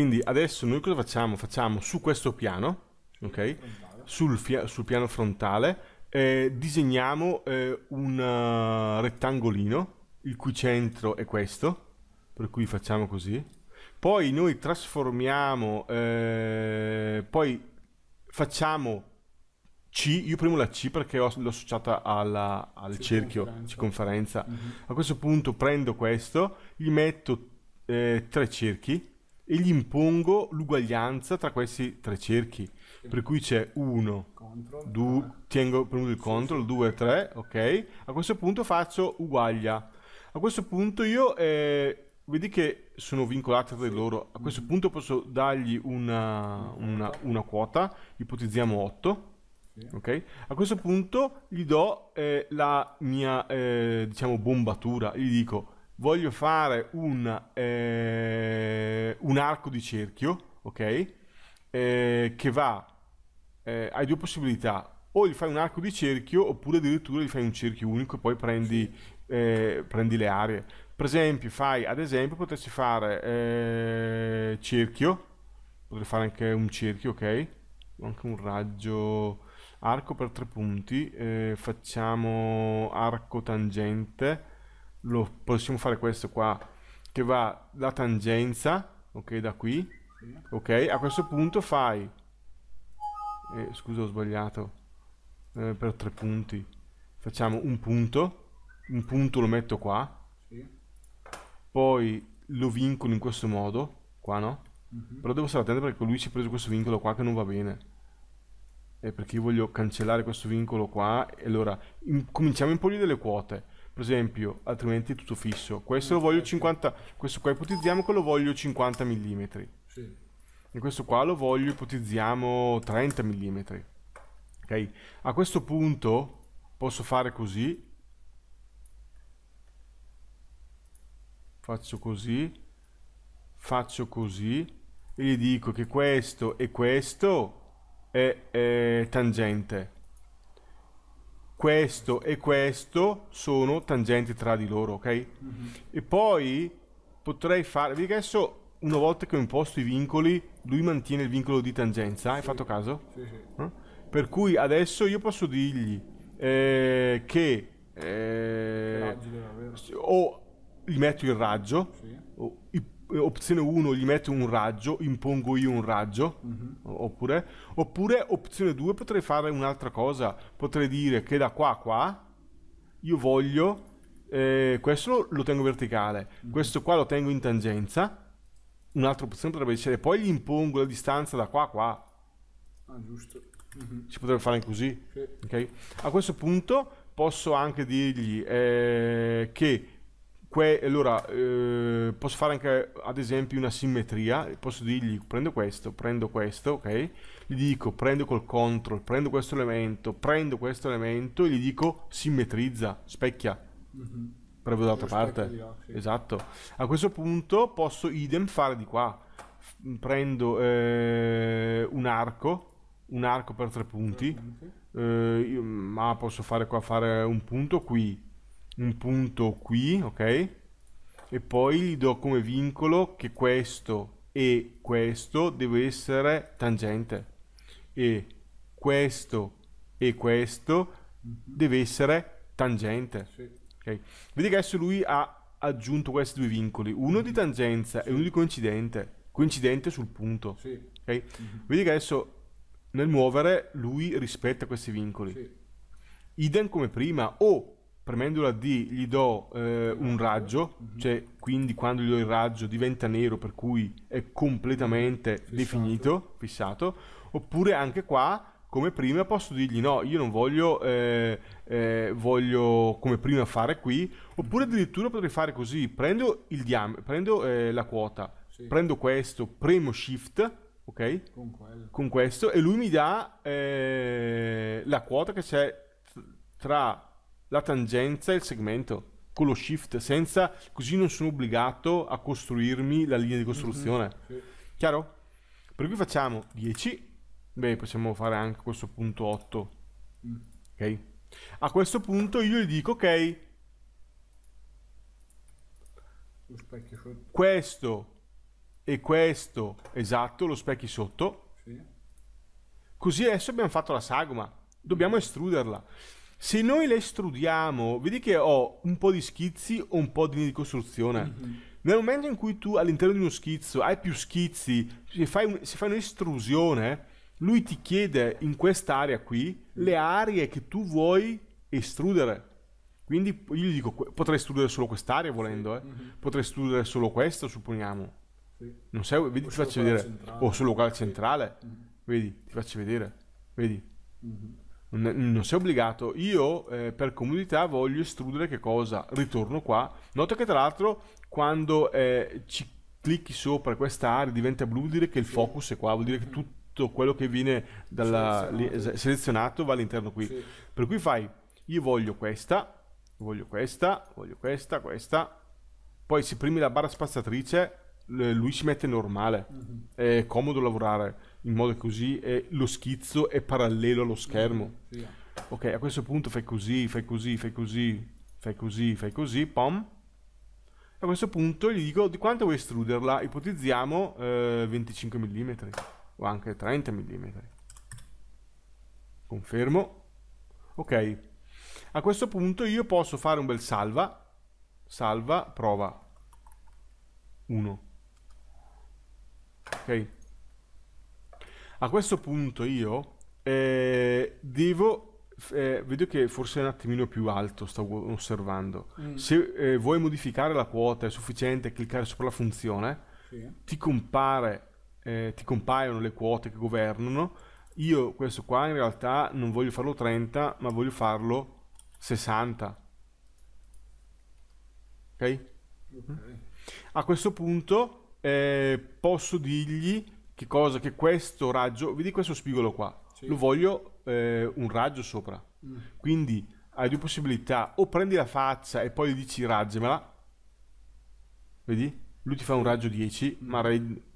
Quindi adesso noi cosa facciamo? Facciamo su questo piano, ok? Sul, sul piano frontale, eh, disegniamo eh, un eh, rettangolino, il cui centro è questo, per cui facciamo così. Poi noi trasformiamo, eh, poi facciamo C, io premo la C perché l'ho associata alla, al cerchio, circonferenza. Mm -hmm. A questo punto prendo questo, gli metto eh, tre cerchi, e gli impongo l'uguaglianza tra questi tre cerchi. Per cui c'è 1, 2, tengo premuto il control, 2, 3, ok? A questo punto faccio uguaglia. A questo punto io, eh, vedi che sono vincolati tra sì. loro, a questo mm-hmm. punto posso dargli una, una, una quota, ipotizziamo 8. Okay. A questo punto gli do eh, la mia eh, diciamo bombatura, gli dico voglio fare un, eh, un arco di cerchio, ok? Eh, che va, eh, hai due possibilità, o gli fai un arco di cerchio oppure addirittura gli fai un cerchio unico e poi prendi, eh, prendi le aree. Per esempio, fai, ad esempio, potresti fare eh, cerchio, potrei fare anche un cerchio, ok? Anche un raggio arco per tre punti, eh, facciamo arco tangente lo possiamo fare questo qua che va la tangenza ok da qui ok a questo punto fai eh, scusa ho sbagliato eh, per tre punti facciamo un punto un punto lo metto qua sì. poi lo vincolo in questo modo qua no? Mm -hmm. però devo stare attento perché lui ci ha preso questo vincolo qua che non va bene eh, perché io voglio cancellare questo vincolo qua e allora in, cominciamo a imporgli delle quote per esempio, altrimenti è tutto fisso. Questo lo voglio 50, questo qua ipotizziamo che lo voglio 50 mm. Sì. E questo qua lo voglio ipotizziamo 30 mm. Ok? A questo punto posso fare così. Faccio così. Faccio così. E gli dico che questo e questo è, è tangente questo e questo sono tangenti tra di loro, ok? Mm-hmm. E poi potrei fare, vedi che adesso una volta che ho imposto i vincoli, lui mantiene il vincolo di tangenza, sì. hai fatto caso? Sì, sì. Eh? Per cui adesso io posso dirgli eh, che... Eh, che o gli metto il raggio, sì. o, i, opzione 1 gli metto un raggio, impongo io un raggio, mm-hmm. oppure, oppure opzione 2 potrei fare un'altra cosa, potrei dire che da qua a qua io voglio, eh, questo lo tengo verticale, mm-hmm. questo qua lo tengo in tangenza, un'altra opzione potrebbe essere poi gli impongo la distanza da qua a qua. Ah, giusto. Mm-hmm. Si potrebbe fare così. Sì. Okay. A questo punto posso anche dirgli eh, che Que- allora, eh, posso fare anche ad esempio una simmetria, posso dirgli prendo questo, prendo questo, ok? Gli dico prendo col control, prendo questo elemento, prendo questo elemento e gli dico simmetrizza, specchia. Mm-hmm. Prendo dall'altra parte. Là, sì. Esatto. A questo punto posso idem fare di qua. Prendo eh, un arco, un arco per tre punti, eh, io, ma posso fare qua fare un punto qui un punto qui, ok? E poi gli do come vincolo che questo e questo deve essere tangente e questo e questo mhm. deve essere tangente. Sì. Okay. Vedi che adesso lui ha aggiunto questi due vincoli, uno di mhm. tangenza sì. e uno di coincidente, coincidente sul punto. Sì. Okay. Mm-hmm. Vedi che adesso nel muovere lui rispetta questi vincoli. Idem come prima o premendo la D gli do eh, un raggio, mm-hmm. cioè quindi quando gli do il raggio diventa nero per cui è completamente fissato. definito, fissato, oppure anche qua come prima posso dirgli no, io non voglio, eh, eh, voglio come prima fare qui, oppure mhm. addirittura potrei fare così, prendo, il diam- prendo eh, la quota, sì. prendo questo, premo shift, ok? Con, con questo e lui mi dà eh, la quota che c'è tra la tangenza e il segmento con lo shift senza così non sono obbligato a costruirmi la linea di costruzione mm-hmm, sì. chiaro? per cui facciamo 10 beh possiamo fare anche questo punto 8 mm. ok a questo punto io gli dico ok questo e questo esatto lo specchi sotto sì. così adesso abbiamo fatto la sagoma dobbiamo estruderla se noi le estrudiamo, vedi che ho un po' di schizzi o un po' di ricostruzione. Mm-hmm. Nel momento in cui tu all'interno di uno schizzo hai più schizzi, se fai, un, se fai un'estrusione, lui ti chiede in quest'area qui le aree che tu vuoi estrudere. Quindi io gli dico, potrei estrudere solo quest'area volendo, eh? mm-hmm. potrei estrudere solo questo, supponiamo. Sì. Non sai, vedi, o ti faccio vedere. O solo quella centrale, mm vedi, ti faccio vedere, vedi. Mm-hmm non, non sei obbligato. Io eh, per comodità voglio estrudere che cosa? Ritorno qua. Nota che tra l'altro quando eh, ci clicchi sopra questa area diventa blu vuol dire che il focus è qua, vuol dire che mm. tutto quello che viene dalla, selezionato. Li, selezionato. va all'interno qui. Sì. Per cui fai, io voglio questa, voglio questa, voglio questa, questa. Poi se primi la barra spazzatrice lui si mette normale, mm-hmm. è comodo lavorare in modo così e lo schizzo è parallelo allo schermo. Mm-hmm, sì. Ok, a questo punto fai così, fai così, fai così, fai così, fai così, pom. A questo punto gli dico di quanto vuoi estruderla, ipotizziamo eh, 25 mm o anche 30 mm. Confermo. Ok, a questo punto io posso fare un bel salva, salva, prova 1. Ok. A questo punto io eh, devo, eh, vedo che forse è un attimino più alto, sto osservando. Mm. Se eh, vuoi modificare la quota è sufficiente cliccare sopra la funzione, sì. ti, compare, eh, ti compaiono le quote che governano. Io questo qua in realtà non voglio farlo 30, ma voglio farlo 60. Ok? okay. A questo punto eh, posso dirgli che cosa? Che questo raggio, vedi questo spigolo qua, sì. lo voglio eh, un raggio sopra. Mm. Quindi hai due possibilità, o prendi la faccia e poi gli dici raggiamela, vedi? Lui ti fa un raggio 10, mm. ma...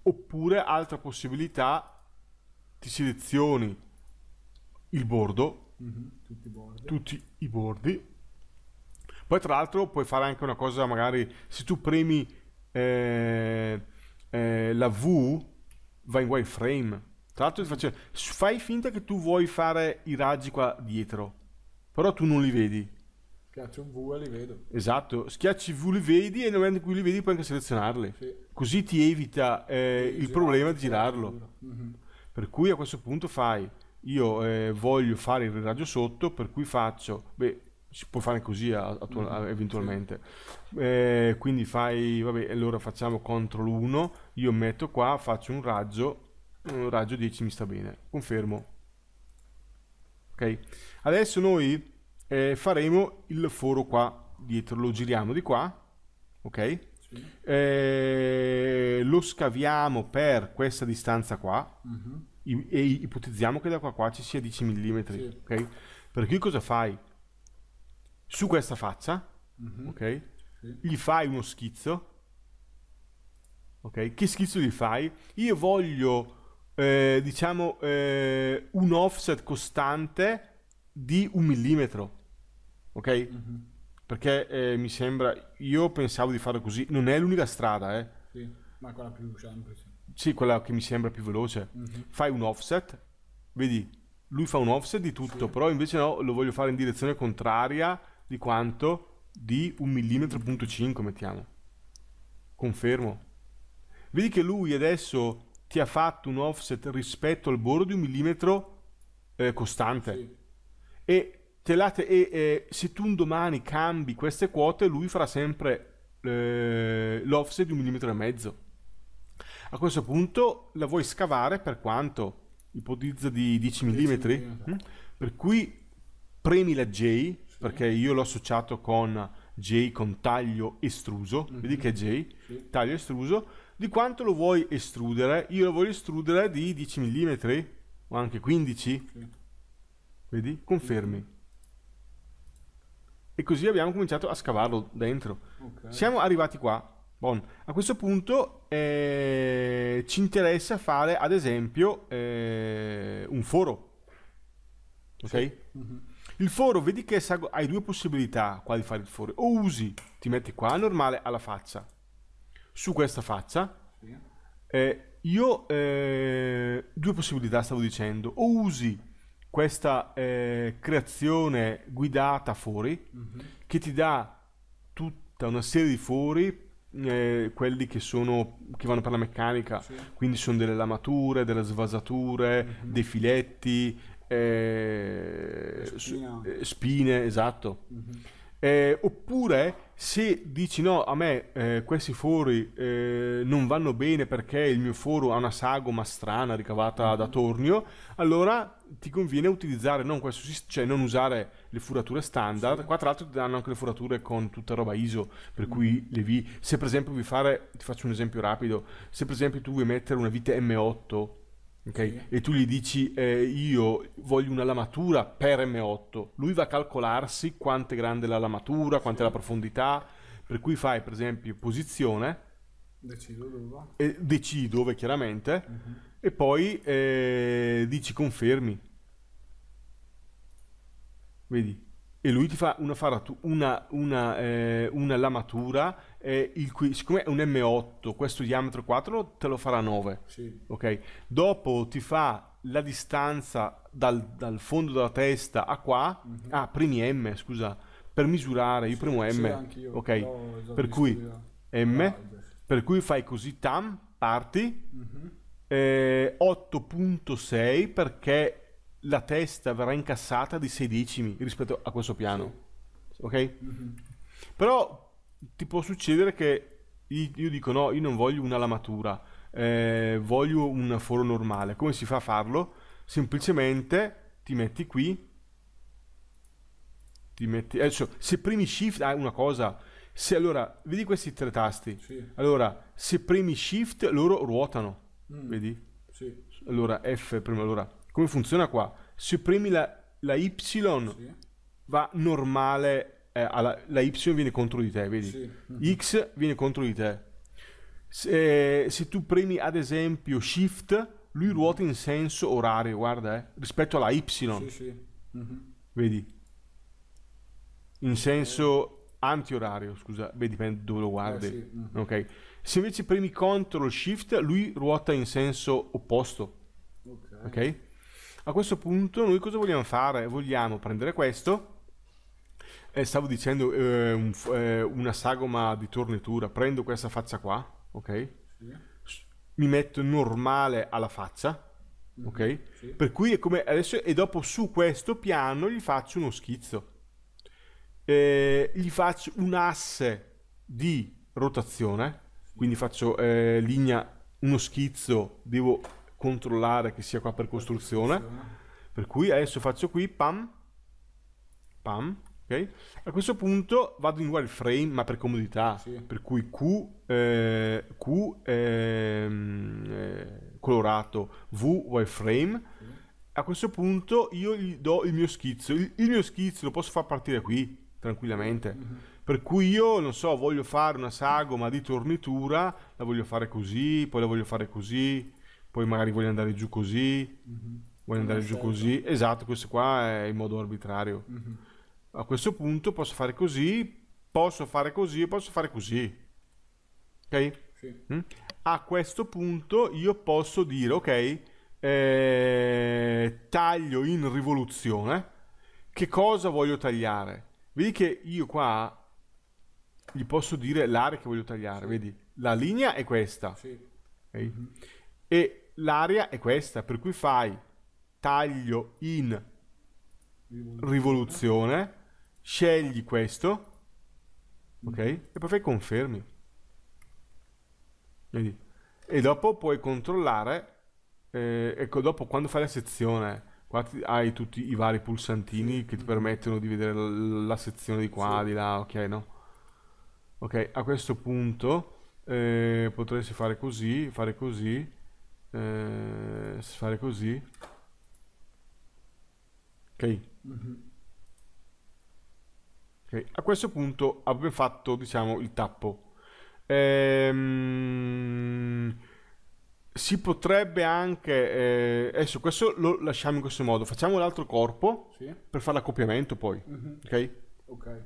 oppure altra possibilità, ti selezioni il bordo, mm-hmm. tutti, i tutti i bordi. Poi tra l'altro puoi fare anche una cosa, magari se tu premi eh, eh, la V va in wireframe. Tra l'altro faccio, fai finta che tu vuoi fare i raggi qua dietro, però tu non li vedi. Schiaccio un V e li vedo. Esatto, schiacci V li vedi e nel momento in cui li vedi puoi anche selezionarli. Sì. Così ti evita eh, il girare, problema di girarlo. Mm-hmm. Per cui a questo punto fai, io eh, voglio fare il raggio sotto, per cui faccio, beh, si può fare così a, a tu, a, mm-hmm. eventualmente. Sì. Eh, quindi fai, vabbè, allora facciamo CTRL 1, io metto qua, faccio un raggio, un raggio 10 mi sta bene, confermo. Ok, adesso noi eh, faremo il foro qua dietro, lo giriamo di qua, ok? Sì. Eh, lo scaviamo per questa distanza qua uh mm-hmm. -huh. e ipotizziamo che da qua, qua ci sia 10 mm, sì. ok? Per cosa fai? su questa faccia, mm-hmm. ok? Sì. Gli fai uno schizzo, ok? Che schizzo gli fai? Io voglio, eh, diciamo, eh, un offset costante di un millimetro, ok? Mm-hmm. Perché eh, mi sembra, io pensavo di farlo così, non è l'unica strada, eh? Sì, ma quella più semplice. Sì, quella che mi sembra più veloce. Mm-hmm. Fai un offset, vedi, lui fa un offset di tutto, sì. però invece no, lo voglio fare in direzione contraria di quanto? Di un millimetro punto 5 mettiamo. Confermo. Vedi che lui adesso ti ha fatto un offset rispetto al bordo di un millimetro eh, costante. Sì. E, te e, e, se tu un domani cambi queste quote, lui farà sempre eh, l'offset di un millimetro e mezzo. A questo punto la vuoi scavare per quanto? Ipotizza di 10, 10 mm. mm. Per cui premi la J perché io l'ho associato con J con taglio estruso, mm-hmm. vedi che è J, sì. taglio estruso, di quanto lo vuoi estrudere? Io lo voglio estrudere di 10 mm o anche 15, sì. vedi? Confermi. E così abbiamo cominciato a scavarlo dentro. Okay. Siamo arrivati qua. Bon. A questo punto eh, ci interessa fare ad esempio eh, un foro. Ok? Sì. Mm-hmm. Il foro, vedi che hai due possibilità qua di fare il foro. O usi, ti metti qua, normale, alla faccia. Su questa faccia. Eh, io eh, due possibilità stavo dicendo. O usi questa eh, creazione guidata fuori, mm -hmm. che ti dà tutta una serie di fori eh, quelli che, sono, che vanno per la meccanica, sì. quindi sono delle lamature, delle svasature, mm -hmm. dei filetti, eh, eh, spine. esatto. Mm-hmm. Eh, oppure se dici no, a me eh, questi fori eh, non vanno bene perché il mio foro ha una sagoma strana ricavata mm-hmm. da tornio, allora ti conviene utilizzare non questo, cioè non usare le furature standard. Sì. Qua tra l'altro ti danno anche le furature con tutta roba ISO, per mm cui le vi se per esempio vuoi fare ti faccio un esempio rapido, se per esempio tu vuoi mettere una vite M8 Okay? E tu gli dici eh, io voglio una lamatura per M8, lui va a calcolarsi quanto è grande la lamatura, quanta è la profondità, per cui fai per esempio posizione, decido dove, eh, decidi dove chiaramente, uh-huh. e poi eh, dici confermi. Vedi? E lui ti fa una, faratu- una, una, eh, una lamatura eh, il siccome è un M8, questo diametro 4 te lo farà 9. Sì. Okay? Dopo ti fa la distanza dal, dal, fondo della testa a qua, mm -hmm. ah, premi M, scusa, per misurare, io sì, premo M, io, ok? Per cui M, ah, per cui fai così tam, parti, mm -hmm. eh, 8.6 perché la testa verrà incassata di 6 decimi rispetto a questo piano, sì. ok? Mm -hmm. Però ti può succedere che io dico no, io non voglio una lamatura, eh, voglio un foro normale. Come si fa a farlo? Semplicemente ti metti qui, ti metti, adesso se premi shift, ah una cosa, se allora, vedi questi tre tasti, sì. allora se premi shift loro ruotano, mm. vedi? Sì. Allora F, prima allora, come funziona qua? Se premi la, la Y sì. va normale eh, alla, la Y viene contro di te, vedi? Sì. Mm-hmm. X viene contro di te. Se, eh, se, tu premi ad esempio Shift, lui mm-hmm. ruota in senso orario, guarda, eh, rispetto alla Y. Sì, sì. Mm-hmm. Vedi? In senso anti-orario, scusa, beh, dipende dove lo guardi. Eh, sì. mm-hmm. okay. Se invece premi CTRL SHIFT, lui ruota in senso opposto. Okay. ok? A questo punto noi cosa vogliamo fare? Vogliamo prendere questo, eh, stavo dicendo eh, un, eh, una sagoma di tornitura, prendo questa faccia qua, ok? Sì. Mi metto normale alla faccia, mm-hmm. ok? Sì. Per cui è come adesso e dopo su questo piano gli faccio uno schizzo. Eh, gli faccio un asse di rotazione, sì. quindi faccio eh, linea uno schizzo, devo controllare che sia qua per costruzione. Per cui adesso faccio qui pam pam ok? A questo punto vado in wireframe, ma per comodità, sì. per cui Q, eh, Q ehm, eh, colorato, V wireframe. Sì. A questo punto io gli do il mio schizzo, il, il mio schizzo lo posso far partire qui tranquillamente. Mm-hmm. Per cui io, non so, voglio fare una sagoma di tornitura, la voglio fare così, poi la voglio fare così, poi magari voglio andare giù così, mm-hmm. voglio andare giù certo. così. Esatto, questo qua è in modo arbitrario. Mm-hmm a questo punto posso fare così, posso fare così posso fare così. Ok? Sì. Mm? A questo punto io posso dire, ok, eh, taglio in rivoluzione. Che cosa voglio tagliare? Vedi che io qua gli posso dire l'area che voglio tagliare, sì. vedi? La linea è questa. Sì. Okay? Mm-hmm. E l'area è questa, per cui fai taglio in rivoluzione Scegli questo, ok? E poi fai confermi. Vedi? E dopo puoi controllare, eh, ecco, dopo quando fai la sezione, qua hai tutti i vari pulsantini che ti permettono di vedere la, la sezione di qua, sì. di là, ok, no? Ok, a questo punto eh, potresti fare così, fare così, eh, fare così. Ok. Mm -hmm. Okay. A questo punto abbiamo fatto, diciamo, il tappo. Ehm, si potrebbe anche... Eh, adesso questo lo lasciamo in questo modo. Facciamo l'altro corpo sì. per fare l'accoppiamento poi. Mm-hmm. Okay? ok?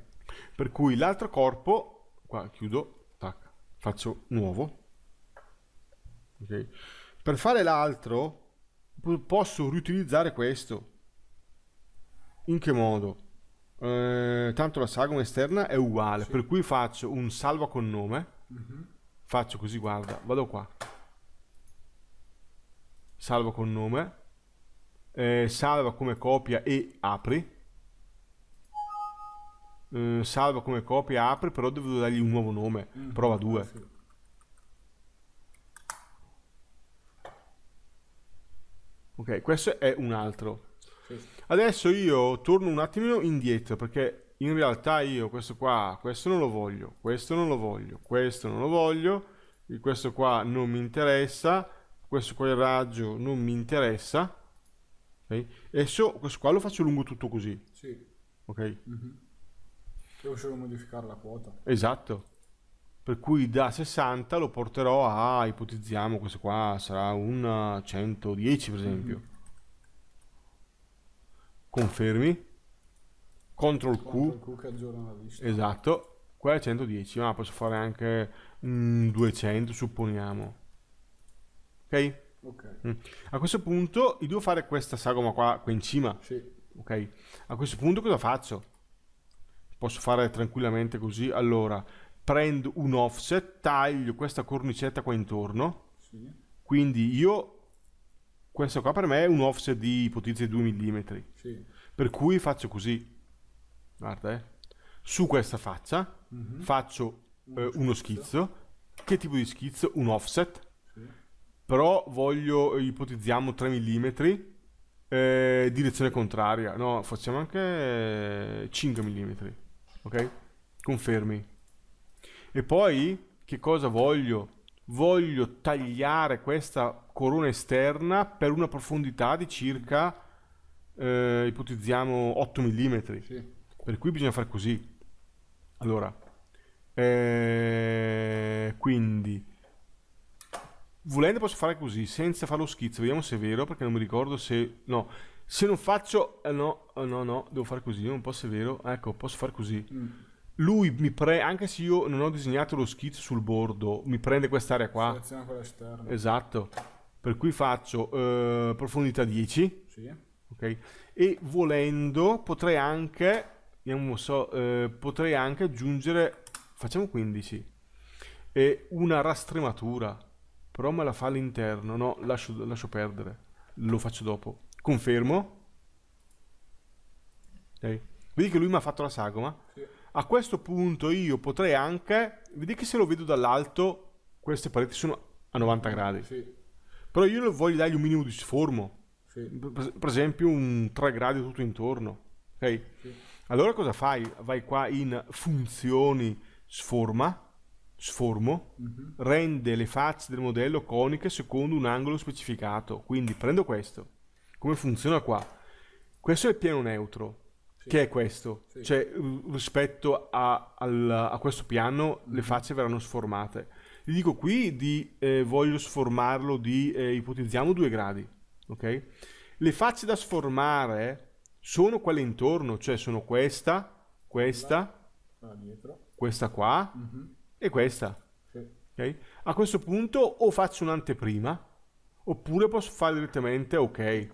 Per cui l'altro corpo... Qua chiudo, tac, faccio nuovo. Okay. Per fare l'altro posso riutilizzare questo. In che modo? Eh, tanto la sagoma esterna è uguale, sì. per cui faccio un salva con nome, mm-hmm. faccio così, guarda, vado qua, salva con nome, eh, salva come copia e apri, eh, salva come copia, apri, però devo dargli un nuovo nome, mm-hmm. prova 2. Ah, sì. Ok, questo è un altro. Sì. Adesso io torno un attimino indietro perché in realtà io questo qua, questo non lo voglio, questo non lo voglio, questo non lo voglio, questo qua non mi interessa, questo qua il raggio non mi interessa. Okay? E so, questo qua lo faccio lungo tutto così. Sì. Ok? Mm-hmm. Devo solo modificare la quota. Esatto. Per cui da 60 lo porterò a, ipotizziamo, questo qua sarà un 110 per esempio. Mm-hmm Confermi. Ctrl Q. che aggiorna la lista. Esatto. Qua è 110, ma posso fare anche mm, 200, supponiamo. Ok? okay. Mm. A questo punto io devo fare questa sagoma qua, qua in cima. Sì. Ok. A questo punto cosa faccio? Posso fare tranquillamente così. Allora, prendo un offset, taglio questa cornicetta qua intorno. Sì. Quindi io questo qua per me è un offset di ipotizzi 2 mm. Sì. Per cui faccio così. Guarda, eh. Su questa faccia mm-hmm. faccio uno, eh, uno schizzo. schizzo. Che tipo di schizzo? Un offset. Sì. Però voglio, eh, ipotizziamo 3 mm. Eh, direzione contraria. No, facciamo anche 5 mm. Ok? Confermi. E poi che cosa voglio? voglio tagliare questa corona esterna per una profondità di circa, eh, ipotizziamo, 8 mm. Sì. Per cui bisogna fare così. Allora, eh, quindi, volendo posso fare così, senza fare lo schizzo, vediamo se è vero, perché non mi ricordo se... No, se non faccio... Eh, no, eh, no, no, devo fare così, non posso, è vero. Ecco, posso fare così. Mm lui mi prende, anche se io non ho disegnato lo schizzo sul bordo, mi prende quest'area qua. Seleziona quella esterna. Esatto. Per cui faccio eh, profondità 10. Sì. Ok. E volendo potrei anche, vediamo, so, eh, potrei anche aggiungere, facciamo 15, e una rastrematura. Però me la fa all'interno, no, lascio, lascio perdere, lo faccio dopo. Confermo. Okay. Vedi che lui mi ha fatto la sagoma? Sì a questo punto io potrei anche, vedi che se lo vedo dall'alto, queste pareti sono a 90 gradi. Sì. Però io voglio dargli un minimo di sformo. Sì. Per esempio un 3 gradi tutto intorno. Okay? Sì. Allora cosa fai? Vai qua in funzioni sforma, sformo, mm-hmm. rende le facce del modello coniche secondo un angolo specificato. Quindi prendo questo. Come funziona qua? Questo è il piano neutro che è questo. Sì. Cioè, rispetto a, al, a, questo piano, le mm-hmm. facce verranno sformate. Gli dico qui di, eh, voglio sformarlo di, eh, ipotizziamo, due gradi, ok? Le facce da sformare sono quelle intorno, cioè sono questa, questa, questa qua mm-hmm. e questa. Sì. Okay? A questo punto o faccio un'anteprima, oppure posso fare direttamente ok. okay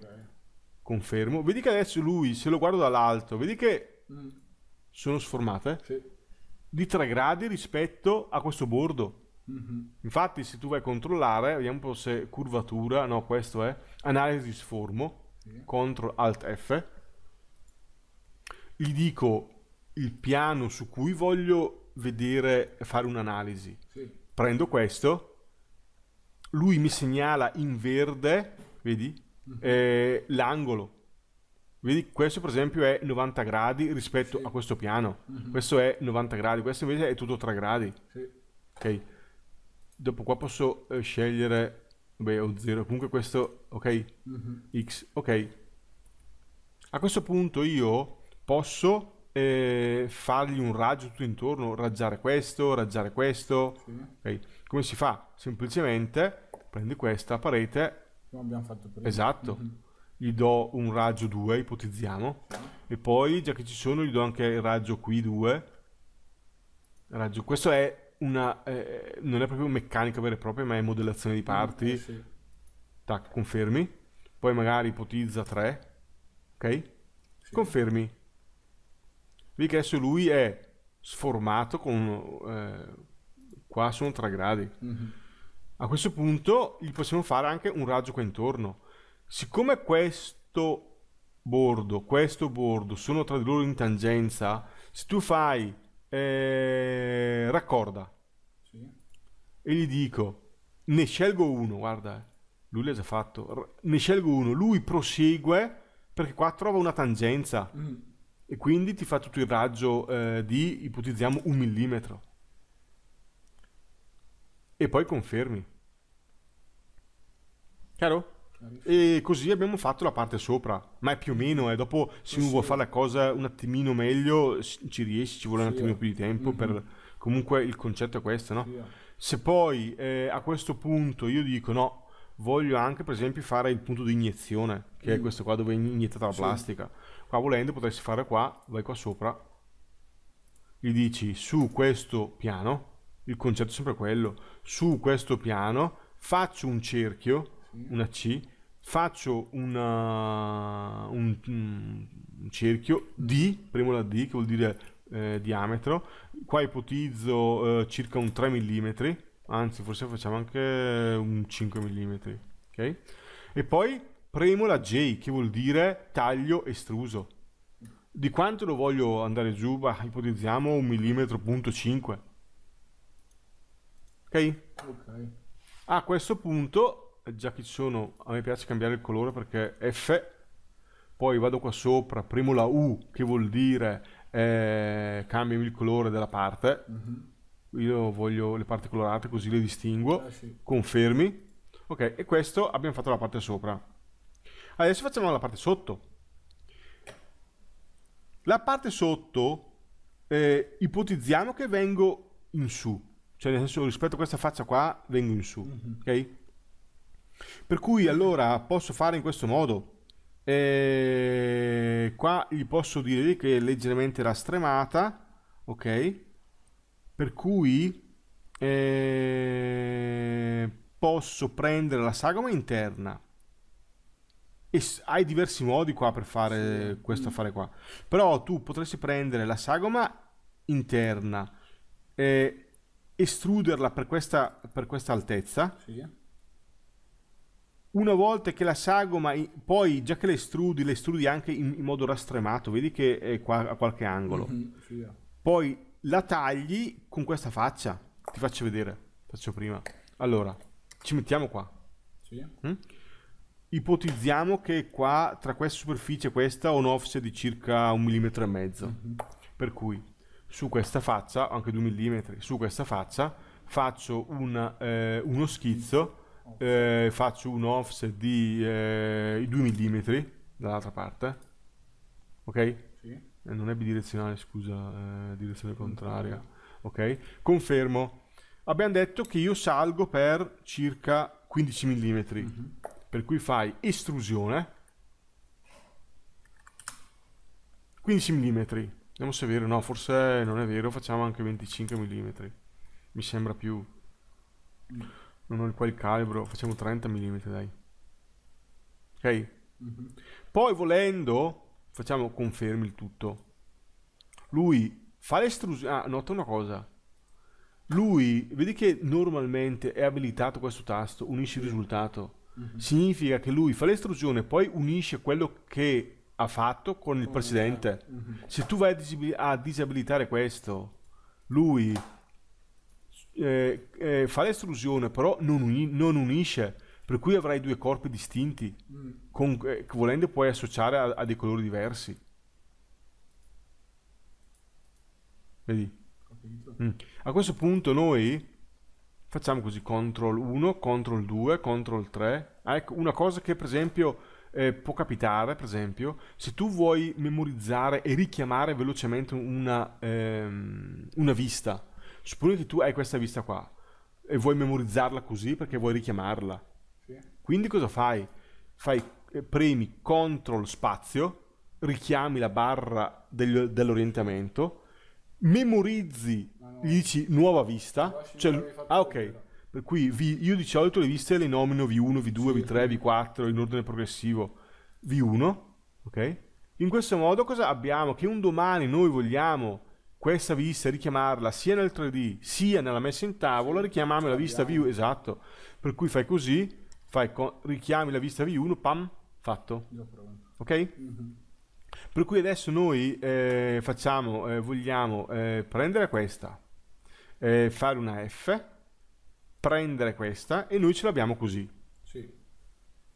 Confermo. Vedi che adesso lui, se lo guardo dall'alto, vedi che mm. sono sformate? Eh? Sì. Di 3 gradi rispetto a questo bordo. Mm-hmm. Infatti, se tu vai a controllare, vediamo un po' se curvatura, no, questo è analisi sformo, sì. Ctrl Alt F. Gli dico il piano su cui voglio vedere, fare un'analisi. Sì. Prendo questo, lui mi segnala in verde, vedi? eh, l'angolo. Vedi, questo per esempio è 90 gradi rispetto sì. a questo piano. Mm-hmm. Questo è 90 gradi, questo invece è tutto 3 gradi. Sì. Ok. Dopo qua posso eh, scegliere, beh, o 0, comunque questo, ok, mm-hmm. x, ok. A questo punto io posso eh, fargli un raggio tutto intorno, raggiare questo, raggiare questo. Sì. Okay. Come si fa? Semplicemente prendi questa parete come abbiamo fatto prima. Esatto. Mm-hmm. Gli do un raggio 2, ipotizziamo. E poi, già che ci sono, gli do anche il raggio qui 2. Raggio. Questo è una... Eh, non è proprio meccanica vera e propria, ma è modellazione di mm, parti. Mm, sì. Tac, confermi. Poi magari ipotizza 3. Ok? Sì. Confermi. Vedi che adesso lui è sformato con... Eh, qua sono 3 gradi. Mm-hmm a questo punto gli possiamo fare anche un raggio qua intorno. Siccome questo bordo, questo bordo sono tra di loro in tangenza, se tu fai eh, raccorda sì. e gli dico ne scelgo uno, guarda, eh. lui l'ha già fatto, ne scelgo uno, lui prosegue perché qua trova una tangenza mm. e quindi ti fa tutto il raggio eh, di, ipotizziamo, un millimetro e poi confermi. Chiaro? E così abbiamo fatto la parte sopra, ma è più o meno, e eh. dopo se uno sì. vuole fare la cosa un attimino meglio ci riesci, ci vuole sì, un attimino eh. più di tempo, mm-hmm. per... comunque il concetto è questo, no? Sì, eh. Se poi eh, a questo punto io dico no, voglio anche per esempio fare il punto di iniezione, che mm. è questo qua dove è iniettata la plastica, qua volendo potresti fare qua, vai qua sopra, gli dici su questo piano, il concetto è sempre quello, su questo piano faccio un cerchio, una C, faccio una, un, un, cerchio D, premo la D che vuol dire eh, diametro, qua ipotizzo eh, circa un 3 mm, anzi forse facciamo anche un 5 mm, ok? E poi premo la J che vuol dire taglio estruso. Di quanto lo voglio andare giù? Bah, ipotizziamo un millimetro, punto 5 Ok? A questo punto, già che ci sono, a me piace cambiare il colore perché F, poi vado qua sopra, premo la U che vuol dire eh, cambiami il colore della parte. Uh-huh. Io voglio le parti colorate così le distingo Ah, sì. Confermi. Ok, e questo abbiamo fatto la parte sopra. Adesso facciamo la parte sotto. La parte sotto eh, ipotizziamo che vengo in su. Cioè, nel senso, rispetto a questa faccia qua, vengo in su, mm-hmm. ok? Per cui allora posso fare in questo modo. E eh, qua gli posso dire che è leggermente rastremata, ok? Per cui eh, posso prendere la sagoma interna. E hai diversi modi qua per fare questo mm. affare qua. Però tu potresti prendere la sagoma interna. Eh, estruderla per questa, per questa altezza. Sì. Una volta che la sagoma, poi già che le estrudi, le estrudi anche in, in modo rastremato, vedi che è qua, a qualche angolo. Mm-hmm, sì. Eh. Poi la tagli con questa faccia. Ti faccio vedere, faccio prima. Allora, ci mettiamo qua. Sì. Mm? Ipotizziamo che qua, tra questa superficie e questa, un offset di circa un millimetro e mezzo. Mm-hmm. Per cui su questa faccia, anche 2 mm, su questa faccia, faccio una, eh, uno schizzo, eh, faccio un offset di eh, 2 mm dall'altra parte, ok? Sì. Eh, non è bidirezionale, scusa, eh, direzione contraria, ok? Confermo. Abbiamo detto che io salgo per circa 15 mm, mm-hmm. per cui fai estrusione, 15 mm, Vediamo se è vero, no, forse non è vero, facciamo anche 25 mm. Mi sembra più... Non ho qua il calibro, facciamo 30 mm, dai. Ok? Mm-hmm. Poi volendo, facciamo confermi il tutto. Lui fa l'estrusione... Ah, nota una cosa. Lui, vedi che normalmente è abilitato questo tasto, unisci il risultato. Mm-hmm. Significa che lui fa l'estrusione, poi unisce quello che ha fatto con il presidente. Mm-hmm. Se tu vai a, disabilitare questo, lui eh, eh, fa l'estrusione, però non, uni- non, unisce, per cui avrai due corpi distinti, mm. con, eh, volendo puoi associare a, a dei colori diversi. Vedi? Mm. A questo punto noi facciamo così, CTRL 1, CTRL 2, CTRL 3. ecco, una cosa che per esempio eh, può capitare, per esempio, se tu vuoi memorizzare e richiamare velocemente una, ehm, una vista. Supponi che tu hai questa vista qua e vuoi memorizzarla così perché vuoi richiamarla. Sì. Quindi cosa fai? fai eh, premi CTRL spazio, richiami la barra del, dell'orientamento, memorizzi, gli dici nuova vista, cioè, ah ok, per cui vi, io di solito le viste le nomino V1, V2, sì. V3, V4 in ordine progressivo. V1, ok? In questo modo cosa abbiamo? Che un domani noi vogliamo questa vista richiamarla sia nel 3D sia nella messa in tavola, richiamiamo la vista V1, esatto. Per cui fai così, fai co- richiami la vista V1, pam, fatto. Ok? Mhm. Per cui adesso noi eh, facciamo, eh, vogliamo eh, prendere questa, eh, fare una F, prendere questa e noi ce l'abbiamo così. Sì.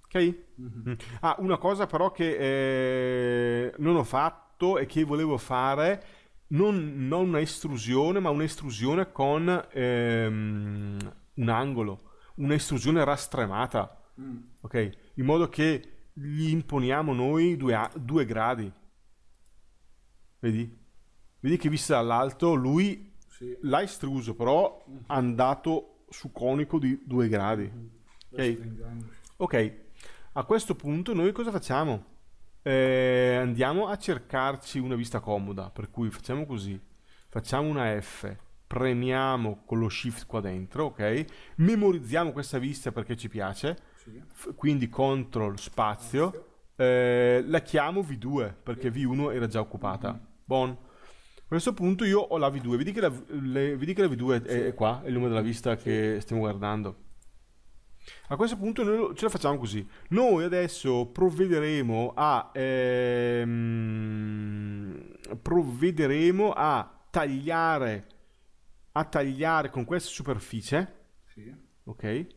Ok? Mm-hmm. Mm. Ah, una cosa però che eh, non ho fatto e che volevo fare, non, non una estrusione, ma un'estrusione con ehm, un angolo, un'estrusione rastremata, mm. ok? In modo che gli imponiamo noi due, a- due gradi. Vedi? Vedi che vista dall'alto lui sì. l'ha estruso, però mm-hmm. andato su conico di 2 gradi. Mm. Okay. ok, a questo punto noi cosa facciamo? Eh, andiamo a cercarci una vista comoda, per cui facciamo così, facciamo una F, premiamo con lo shift qua dentro, ok? Memorizziamo questa vista perché ci piace, sì. quindi control spazio, eh, la chiamo V2 perché V1 era già occupata. Mm-hmm. Bon. A questo punto io ho la V2, vedi che la, le, vedi che la V2 è, sì. è, qua, è il nome della vista sì. che stiamo guardando. A questo punto noi ce la facciamo così. Noi adesso provvederemo a... Ehm, provvederemo a tagliare, a tagliare con questa superficie. Sì. Ok?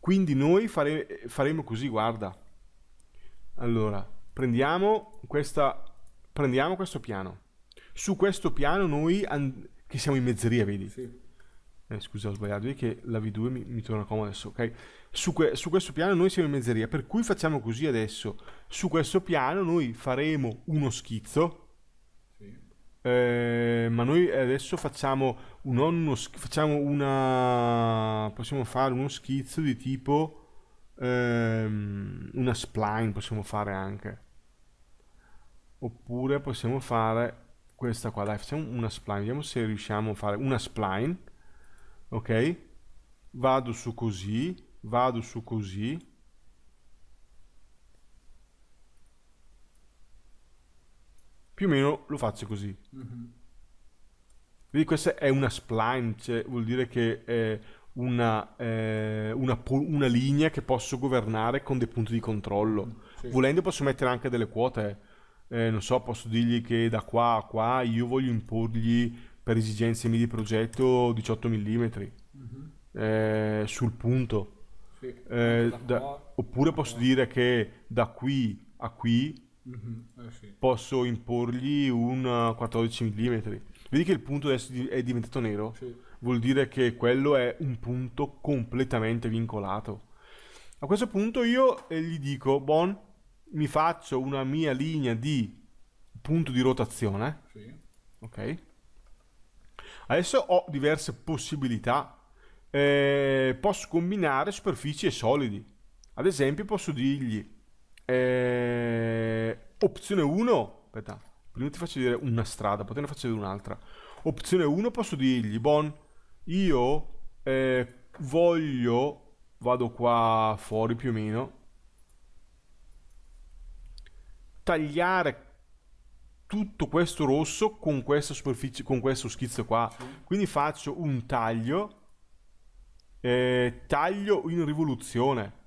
Quindi noi fare, faremo così, guarda. Allora, prendiamo questa prendiamo questo piano. Su questo piano noi, and- che siamo in mezzeria, vedi? Sì. Eh, scusa, ho sbagliato, vedi che la V2 mi, mi torna comodo adesso, ok? Su, que- su questo piano noi siamo in mezzeria, per cui facciamo così adesso. Su questo piano noi faremo uno schizzo, eh, ma noi adesso facciamo, un onno, facciamo una possiamo fare uno schizzo di tipo ehm, una spline possiamo fare anche oppure possiamo fare questa qua, dai facciamo una spline, vediamo se riusciamo a fare una spline, ok? Vado su così, vado su così, più o meno lo faccio così. Mm -hmm. Vedi, questa è una spline, cioè vuol dire che è una, eh, una, una linea che posso governare con dei punti di controllo. Mm, sì. Volendo posso mettere anche delle quote, eh, non so, posso dirgli che da qua a qua io voglio imporgli per esigenze mie di progetto 18 mm mm-hmm. eh, sul punto. Sì, eh, da, oppure posso eh. dire che da qui a qui mm-hmm. eh, sì. posso imporgli un 14 eh, mm. Vedi che il punto adesso è diventato nero? Sì. Vuol dire che quello è un punto completamente vincolato. A questo punto io eh, gli dico, Bon, mi faccio una mia linea di punto di rotazione. Sì. Ok. Adesso ho diverse possibilità. Eh, posso combinare superfici e solidi. Ad esempio, posso dirgli eh, opzione 1. Aspetta, prima ti faccio vedere una strada, poi te ne faccio vedere un'altra. Opzione 1 posso dirgli, Bon, io eh, voglio, vado qua fuori più o meno, tagliare tutto questo rosso con questa superficie, con questo schizzo qua. Quindi faccio un taglio, eh, taglio in rivoluzione.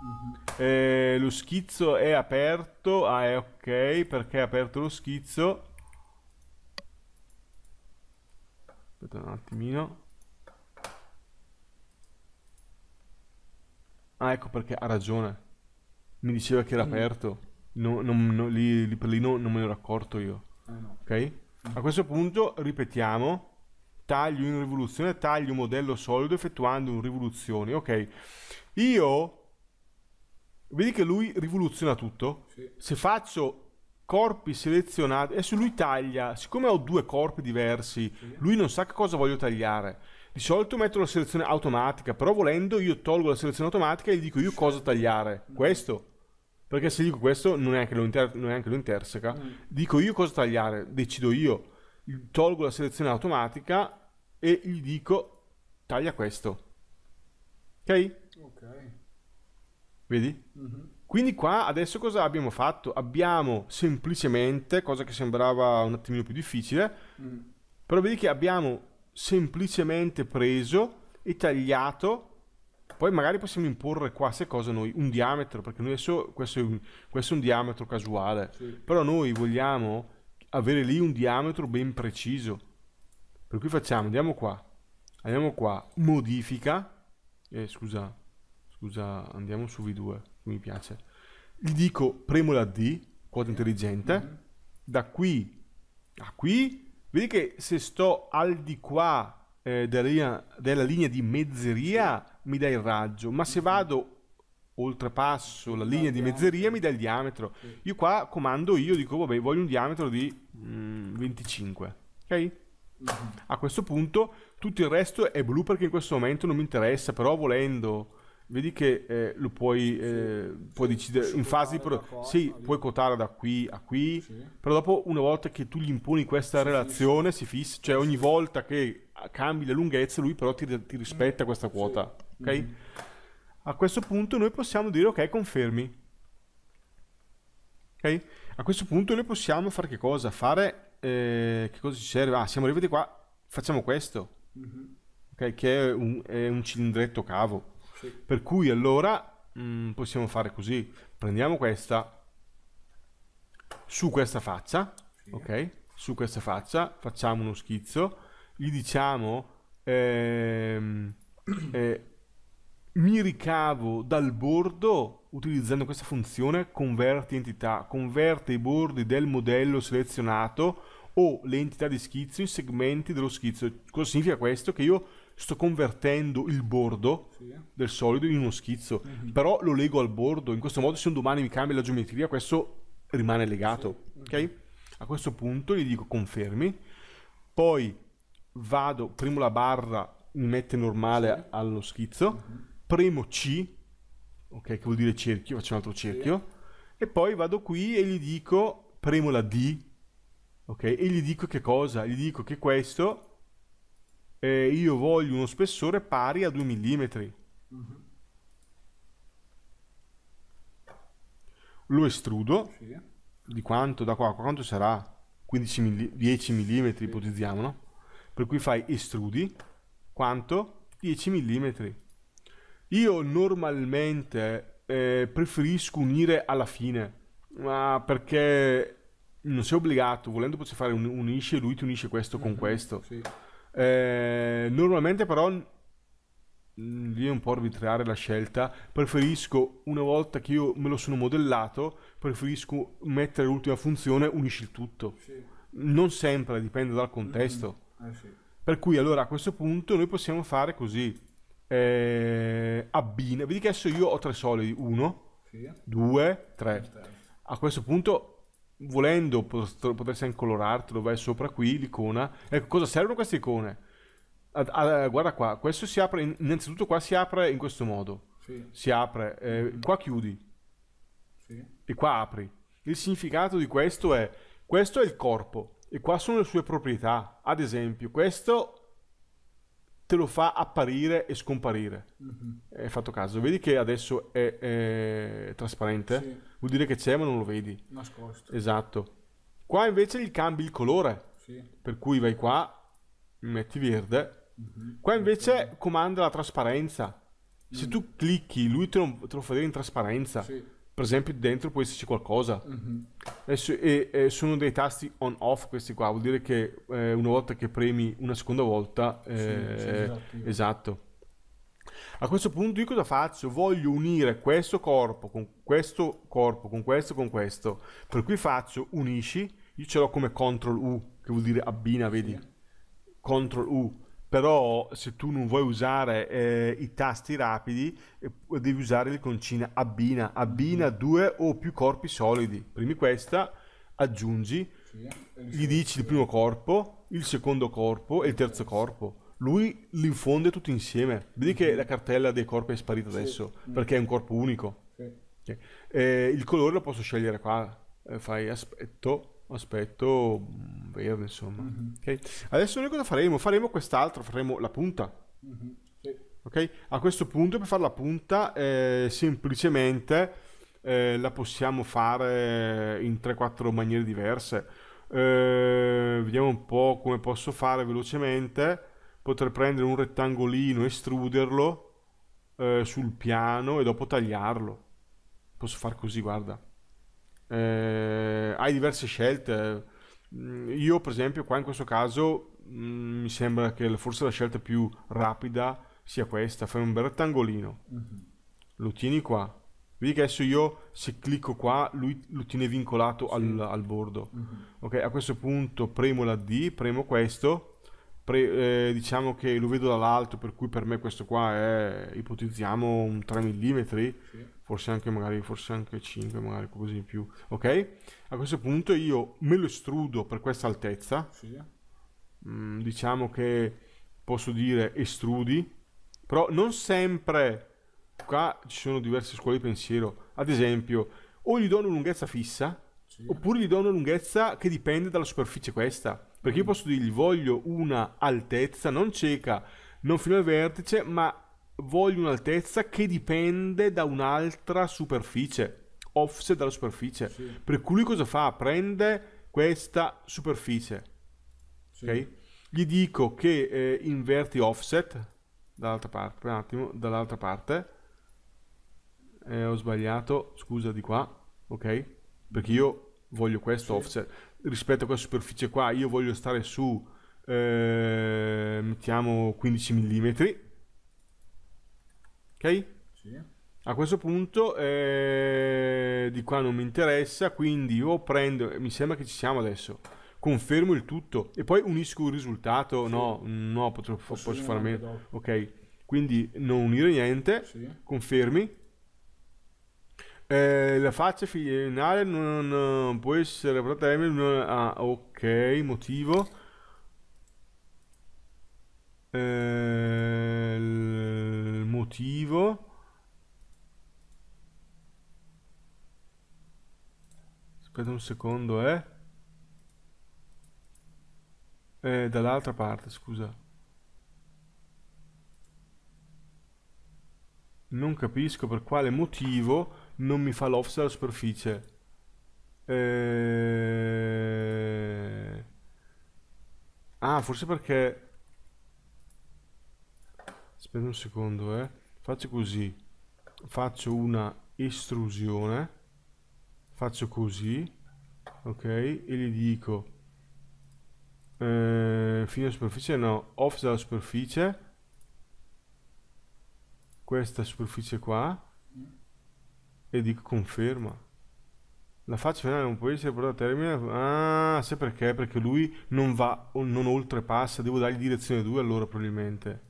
Mhm. Eh, lo schizzo è aperto, ah è ok perché è aperto lo schizzo. Aspetta un attimino. Ah, ecco perché ha ragione. Mi diceva che era mm. aperto. No, non, no, lì, lì per lì no, non me ne ero accorto io. Eh no. Ok? A questo punto ripetiamo. Taglio in rivoluzione, taglio un modello solido effettuando un rivoluzione. Ok. Io... Vedi che lui rivoluziona tutto? Sì. Se faccio corpi selezionati, adesso lui taglia, siccome ho due corpi diversi, sì. lui non sa che cosa voglio tagliare. Di solito metto la selezione automatica, però volendo io tolgo la selezione automatica e gli dico io cosa tagliare. Questo perché se dico questo non è che lo, inter- lo, interseca. Mm. Dico io cosa tagliare, decido io. Tolgo la selezione automatica e gli dico taglia questo. Ok? Ok. Vedi? Mm-hmm. Quindi qua adesso cosa abbiamo fatto? Abbiamo semplicemente, cosa che sembrava un attimino più difficile, mm. però vedi che abbiamo semplicemente preso e tagliato poi magari possiamo imporre qua, se cosa noi, un diametro, perché noi adesso questo è un, questo è un diametro casuale, sì. però noi vogliamo avere lì un diametro ben preciso. Per cui facciamo, andiamo qua, andiamo qua, modifica, eh, scusa, scusa, andiamo su V2, mi piace. Gli dico, premo la D, quota intelligente, mm -hmm. da qui a qui, vedi che se sto al di qua eh, della, linea, della, linea, di mezzeria mi dà il raggio, ma se vado oltrepasso la linea di mezzeria mi dà il diametro. Io qua comando io, dico vabbè voglio un diametro di mm, 25, ok? Mm-hmm. A questo punto tutto il resto è blu perché in questo momento non mi interessa, però volendo vedi che eh, lo puoi, eh, puoi sì, decidere in fase di sì, puoi quotare da qui a qui sì. però dopo una volta che tu gli imponi questa si relazione fissa. si fissa cioè ogni volta che cambi le lunghezze, lui però ti, ti rispetta questa quota. Sì. Okay? mm A questo punto noi possiamo dire ok, confermi. Okay? A questo punto noi possiamo fare che cosa? Fare eh, che cosa ci serve? Ah, siamo arrivati qua, facciamo questo. Mm-hmm. Okay? Che è un, è un, cilindretto cavo. Sì. Per cui allora mh, mm, possiamo fare così. Prendiamo questa su questa faccia, sì. ok? Su questa faccia facciamo uno schizzo gli diciamo, ehm, eh, mi ricavo dal bordo utilizzando questa funzione converti entità, converte i bordi del modello selezionato o le entità di schizzo in segmenti dello schizzo. Cosa significa questo? Che io sto convertendo il bordo sì. del solido in uno schizzo, mm-hmm. però lo leggo al bordo, in questo modo se un domani mi cambia la geometria questo rimane legato, sì. ok? A questo punto gli dico confermi, poi vado, premo la barra, mi mette normale sì. allo schizzo, mm-hmm. premo C, ok, che vuol dire cerchio, faccio un altro cerchio, sì. e poi vado qui e gli dico, premo la D, ok, e gli dico che cosa? Gli dico che questo, eh, io voglio uno spessore pari a 2 mm. Mm-hmm. Lo estrudo, sì. di quanto? Da qua, quanto sarà? 15 mm, 10 mm ipotizziamo, no? per cui fai estrudi quanto? 10 mm. Io normalmente eh, preferisco unire alla fine, ma perché non sei obbligato, volendo poter fare un, unisci e lui ti unisce questo mm-hmm, con mhm, questo. Sì. Eh, normalmente però mm, lì è un po' arbitrare la scelta, preferisco una volta che io me lo sono modellato, preferisco mettere l'ultima funzione, unisci il tutto. Sì. Non sempre, dipende dal contesto. Mm-hmm. Eh, per cui allora a questo punto noi possiamo fare così. Eh, abbina. Vedi che adesso io ho tre solidi. Uno, sì. due, tre. A questo punto volendo potresti anche colorartelo, vai sopra qui l'icona. Ecco, cosa servono queste icone? A, a, eh, guarda qua, questo si apre, innanzitutto qua si apre in questo modo. Sì. Si apre, eh, qua chiudi. Sì. E qua apri. Il significato di questo è, questo è il corpo. E qua sono le sue proprietà. Ad esempio, questo te lo fa apparire e scomparire. Mm-hmm. Hai fatto caso? Vedi che adesso è, è trasparente? Sì. Vuol dire che c'è ma non lo vedi. Nascosto. Esatto. Qua invece gli cambi il colore. Sì. Per cui vai qua, metti verde. Mm-hmm. Qua invece mhm. comanda la trasparenza. Se mm. tu clicchi, lui te lo, te lo fa vedere in trasparenza. Sì per esempio dentro può esserci qualcosa mm-hmm. e, e, sono dei tasti on off questi qua vuol dire che eh, una volta che premi una seconda volta sì, sì, eh, esatto, esatto a questo punto io cosa faccio? Voglio unire questo corpo con questo corpo, con questo, con questo. Per cui faccio unisci, io ce l'ho come CTRL U, che vuol dire abbina, vedi? Sì. CTRL U però se tu non vuoi usare eh, i tasti rapidi eh, devi usare l'iconcina abbina abbina mm. due o più corpi solidi primi questa aggiungi eh, gli dici il primo corpo il secondo corpo e il terzo corpo lui li infonde tutti insieme vedi che mm-hmm. la cartella dei corpi è sparita adesso mm. perché è un corpo unico okay. eh, il colore lo posso scegliere qua eh, fai aspetto aspetto mm, verde, insomma. Mm-hmm. Okay. Adesso noi cosa faremo? Faremo quest'altro, faremo la punta. Mm-hmm. Sì. Okay? A questo punto per fare la punta eh, semplicemente eh, la possiamo fare in 3-4 maniere diverse. Eh, vediamo un po' come posso fare velocemente. Potrei prendere un rettangolino, estruderlo eh, sul piano e dopo tagliarlo. Posso far così, guarda eh, hai diverse scelte. Mm, io, per esempio, qua in questo caso mh, mm, mi sembra che forse la scelta più rapida sia questa: fai un bel rettangolino, mm-hmm. lo tieni qua. Vedi che adesso io se clicco qua lui lo tiene vincolato sì. al, al, bordo. Mm-hmm. Ok, a questo punto premo la D, premo questo, pre, eh, diciamo che lo vedo dall'alto, per cui per me questo qua è ipotizziamo un 3 mm. Sì forse anche magari forse anche 5 magari così in più ok a questo punto io me lo estrudo per questa altezza sì. mm, diciamo che posso dire estrudi però non sempre qua ci sono diverse scuole di pensiero ad esempio o gli do una lunghezza fissa sì. oppure gli do una lunghezza che dipende dalla superficie questa perché mm. io posso dirgli voglio una altezza non cieca non fino al vertice ma voglio un'altezza che dipende da un'altra superficie, offset dalla superficie. Sì. Per cui lui cosa fa? Prende questa superficie, sì. ok? Gli dico che eh, inverti offset dall'altra parte, un attimo, dall'altra parte. Eh, ho sbagliato, scusa di qua, ok? Perché io voglio questo sì. offset rispetto a questa superficie qua, io voglio stare su eh, mettiamo 15 mm Ok? Sì. A questo punto eh, di qua non mi interessa, quindi io prendo, mi sembra che ci siamo adesso, confermo il tutto e poi unisco il risultato, sì. no, no, posso, posso, posso fare meno. Ok, quindi non unire niente, sì. confermi. Eh, la faccia finale non, non eh, può essere protemere, ah, ok, motivo. Eh, motivo aspetta un secondo eh, eh dall'altra parte scusa non capisco per quale motivo non mi fa l'offset alla superficie eh... ah forse perché aspetta un secondo eh faccio così faccio una estrusione faccio così ok e gli dico eh, fino alla superficie no off dalla superficie questa superficie qua e dico conferma la faccia finale non può essere portata a termine ah sai perché perché lui non va non oltrepassa devo dargli direzione 2 allora probabilmente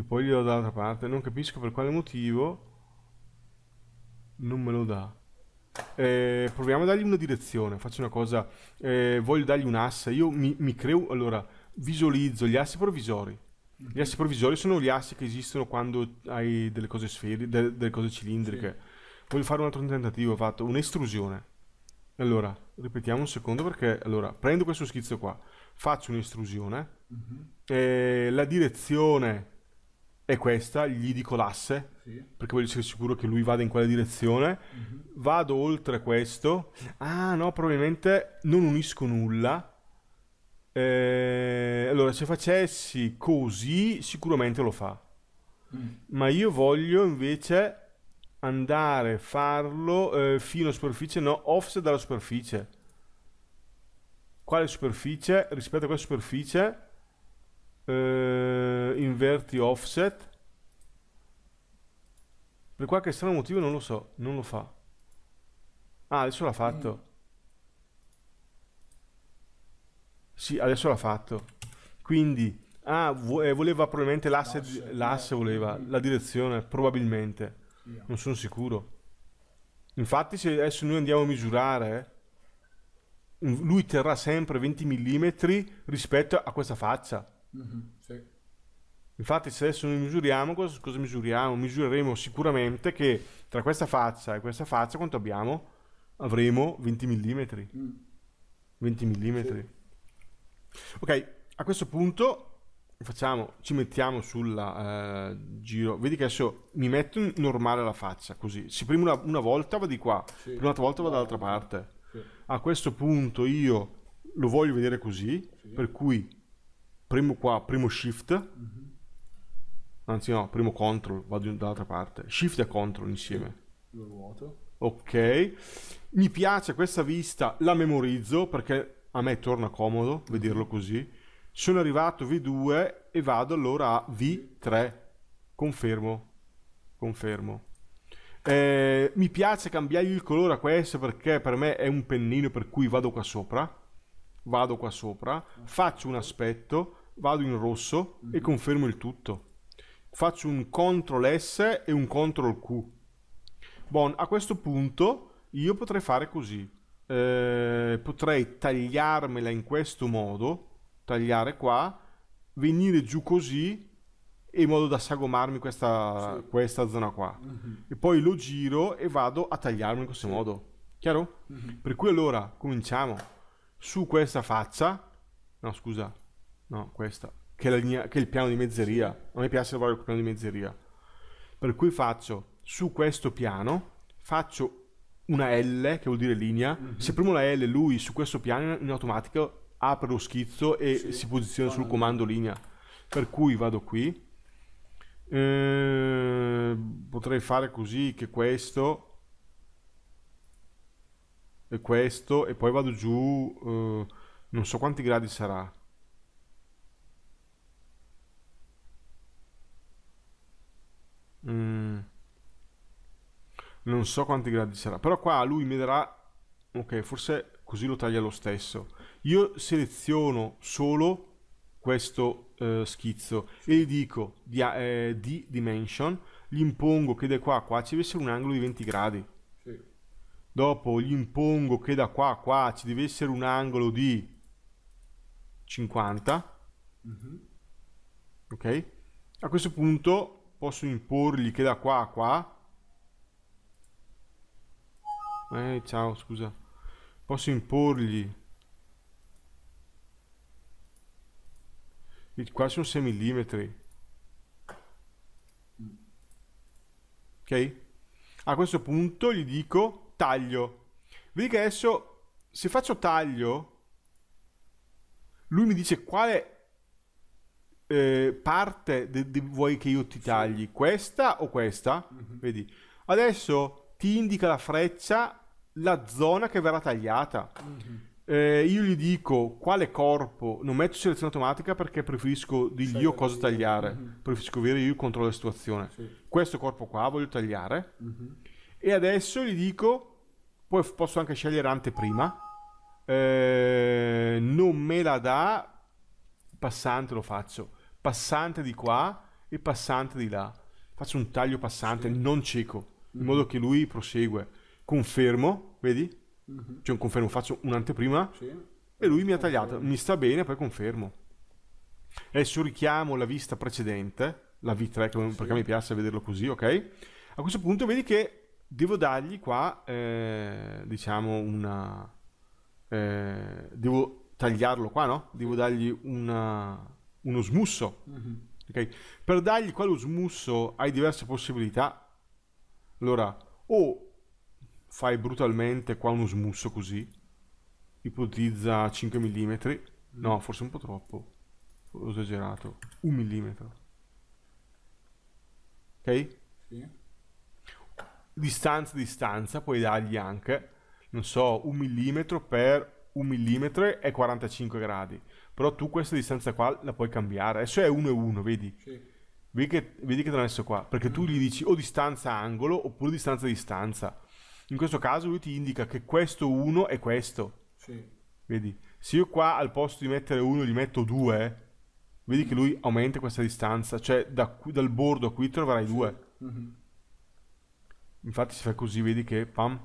e poi glielo dà dall'altra parte. Non capisco per quale motivo non me lo dà. Eh, proviamo a dargli una direzione. Faccio una cosa, eh, voglio dargli un'assa. Io mi, mi, creo, allora, visualizzo gli assi provvisori. Gli assi provvisori sono gli assi che esistono quando hai delle cose sferiche, delle, delle, cose cilindriche. Sì. Voglio fare un altro tentativo, ho fatto un'estrusione. Allora, ripetiamo un secondo perché, allora, prendo questo schizzo qua, faccio un'estrusione, uh mhm. -huh. eh, la direzione e questa gli dico l'asse sì. perché voglio essere sicuro che lui vada in quella direzione mm-hmm. vado oltre questo ah no probabilmente non unisco nulla eh, allora se facessi così sicuramente lo fa mm. ma io voglio invece andare farlo eh, fino a superficie no offset dalla superficie quale superficie rispetto a quella superficie eh, inverti offset per qualche strano motivo non lo so non lo fa ah adesso l'ha fatto mm. sì adesso l'ha fatto quindi ah vo eh, voleva probabilmente l'asse l'asse voleva mm. la direzione probabilmente non sono sicuro infatti se adesso noi andiamo a misurare lui terrà sempre 20 mm rispetto a questa faccia Mm-hmm, sì. Infatti, se adesso noi misuriamo, cosa, cosa misuriamo? Misureremo sicuramente che tra questa faccia e questa faccia quanto abbiamo? Avremo 20 mm. 20 mm. Sì. Ok, a questo punto facciamo, ci mettiamo sul eh, giro. Vedi che adesso mi metto in normale la faccia, così. Se prima una, una volta va di qua, sì. un'altra volta va dall'altra parte. Sì. A questo punto io lo voglio vedere così, sì. per cui premo qua, premo shift, mm-hmm. anzi no, premo control, vado dall'altra parte, shift e control insieme. Lo ruoto. Ok, mi piace questa vista, la memorizzo perché a me torna comodo mm-hmm. vederlo così. Sono arrivato V2 e vado allora a V3, confermo, confermo. Eh, mi piace cambiare il colore a questo perché per me è un pennino per cui vado qua sopra vado qua sopra, ah. faccio un aspetto, vado in rosso mm-hmm. e mhm. confermo il tutto. Faccio un CTRL S e un CTRL Q. Bon, a questo punto io potrei fare così. Eh, potrei tagliarmela in questo modo, tagliare qua, venire giù così in modo da sagomarmi questa, sì. questa zona qua. Mm-hmm. E poi lo giro e vado a tagliarmi in questo sì. modo. Chiaro? Mm-hmm. Per cui allora cominciamo su questa faccia. No, scusa, no, questa, che è, linea, che è il piano di mezzeria. A me piace lavorare con il piano di mezzeria. Per cui faccio su questo piano, faccio una L, che vuol dire linea. Mm-hmm. Se premo la L, lui su questo piano in automatico apre lo schizzo e sì. si posiziona sul comando linea. Per cui vado qui. Eh, potrei fare così che questo e questo e poi vado giù eh, non so quanti gradi sarà Mm. Non so quanti gradi sarà, però qua lui mi darà... Ok, forse così lo taglia lo stesso. Io seleziono solo questo eh, schizzo e gli dico di, eh, di, dimension, gli impongo che da qua a qua ci deve essere un angolo di 20 gradi. Sì. Dopo gli impongo che da qua a qua ci deve essere un angolo di 50. Mm -hmm. Ok? A questo punto posso imporgli che da qua a qua... Eh, ciao, scusa. Posso imporgli... Qua sono 6 mm. Ok? A questo punto gli dico taglio. Vedi che adesso se faccio taglio, lui mi dice quale eh, parte di, di, vuoi che io ti tagli sì. questa o questa mm-hmm. vedi adesso ti indica la freccia la zona che verrà tagliata mm-hmm. eh, io gli dico quale corpo non metto selezione automatica perché preferisco dirgli io cosa dire. tagliare mm-hmm. preferisco avere io il controllo della situazione sì. questo corpo qua voglio tagliare mhm. e adesso gli dico poi posso anche scegliere anteprima eh, non me la dà passante lo faccio passante di qua e passante di là. Faccio un taglio passante sì. non cieco, in mm. modo che lui prosegue. Confermo, vedi? Mm-hmm. Cioè confermo, faccio un'anteprima sì. e lui mi ha tagliato, mi sta bene, poi confermo. Adesso richiamo la vista precedente, la V3 sì. perché mi piace vederlo così, ok? A questo punto vedi che devo dargli qua, eh, diciamo, una... Eh, devo tagliarlo qua, no? Devo dargli una uno smusso. Mm-hmm. Okay? Per dargli quello smusso hai diverse possibilità. Allora, o fai brutalmente qua uno smusso così, ipotizza 5 mm, mhm. no, forse un po' troppo, ho esagerato, un millimetro. Ok? Sì. Distanza, distanza, puoi dargli anche, non so, un millimetro per un millimetro e 45 gradi però tu questa distanza qua la puoi cambiare. Adesso è 1 e 1, vedi? Sì. Vedi che, vedi che te l'ha messo qua. Perché mm. tu gli dici o distanza angolo oppure distanza distanza. In questo caso lui ti indica che questo 1 è questo. Sì. Vedi? Se io qua al posto di mettere 1 gli metto 2, vedi che lui aumenta questa distanza. Cioè da dal bordo a qui troverai 2. Sì. Mm-hmm. Infatti si fa così, vedi che pam.